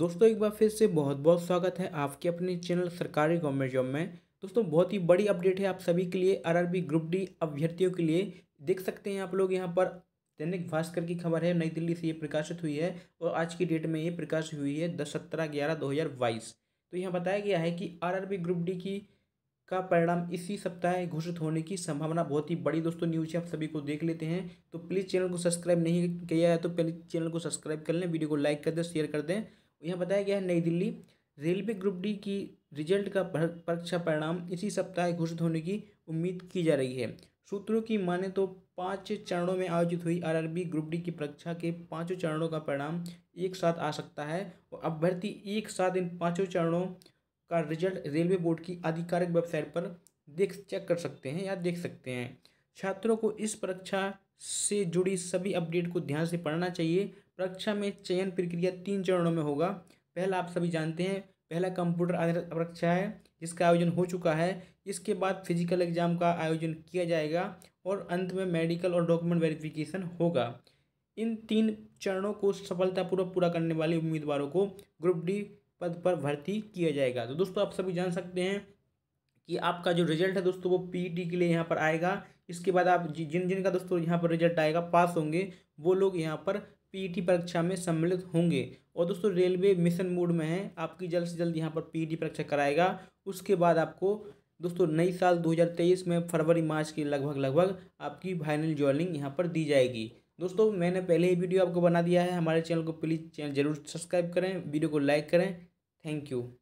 दोस्तों एक बार फिर से बहुत बहुत स्वागत है आपके अपने चैनल सरकारी गवर्नमेंट जॉब में दोस्तों बहुत ही बड़ी अपडेट है आप सभी के लिए आरआरबी ग्रुप डी अभ्यर्थियों के लिए देख सकते हैं आप लोग यहाँ पर दैनिक भास्कर की खबर है नई दिल्ली से ये प्रकाशित हुई है और आज की डेट में ये प्रकाशित हुई है दस सत्रह ग्यारह दो हज़ार बाईस तो यहाँ बताया गया है कि आर ग्रुप डी की का परिणाम इसी सप्ताह घोषित होने की संभावना बहुत ही बड़ी दोस्तों न्यूज है आप सभी को देख लेते हैं तो प्लीज़ चैनल को सब्सक्राइब नहीं किया है तो पहले चैनल को सब्सक्राइब कर लें वीडियो को लाइक कर दें शेयर कर दें यहाँ बताया गया है नई दिल्ली रेलवे ग्रुप डी की रिजल्ट का परीक्षा परिणाम इसी सप्ताह घोषित होने की उम्मीद की जा रही है सूत्रों की माने तो पांच चरणों में आयोजित हुई आरआरबी ग्रुप डी की परीक्षा के पांचों चरणों का परिणाम एक साथ आ सकता है और अभ्यर्थी एक साथ इन पांचों चरणों का रिजल्ट रेलवे बोर्ड की आधिकारिक वेबसाइट पर देख चेक कर सकते हैं या देख सकते हैं छात्रों को इस परीक्षा से जुड़ी सभी अपडेट को ध्यान से पढ़ना चाहिए परीक्षा में चयन प्रक्रिया तीन चरणों में होगा पहला आप सभी जानते हैं पहला कंप्यूटर आधारित परीक्षा है जिसका आयोजन हो चुका है इसके बाद फिजिकल एग्जाम का आयोजन किया जाएगा और अंत में मेडिकल और डॉक्यूमेंट वेरिफिकेशन होगा इन तीन चरणों को सफलतापूर्वक पूरा करने वाले उम्मीदवारों को ग्रुप डी पद पर भर्ती किया जाएगा तो दोस्तों आप सभी जान सकते हैं कि आपका जो रिजल्ट है दोस्तों वो पी e के लिए यहाँ पर आएगा इसके बाद आप जिन जिन का दोस्तों यहाँ पर रिजल्ट आएगा पास होंगे वो लोग यहाँ पर पीटी परीक्षा में सम्मिलित होंगे और दोस्तों रेलवे मिशन मोड में है आपकी जल्द से जल्द यहाँ पर पीटी परीक्षा कराएगा उसके बाद आपको दोस्तों नई साल 2023 में फरवरी मार्च के लगभग लगभग आपकी फाइनल ज्वाइनिंग यहाँ पर दी जाएगी दोस्तों मैंने पहले ही वीडियो आपको बना दिया है हमारे चैनल को प्लीज़ चैनल जरूर सब्सक्राइब करें वीडियो को लाइक करें थैंक यू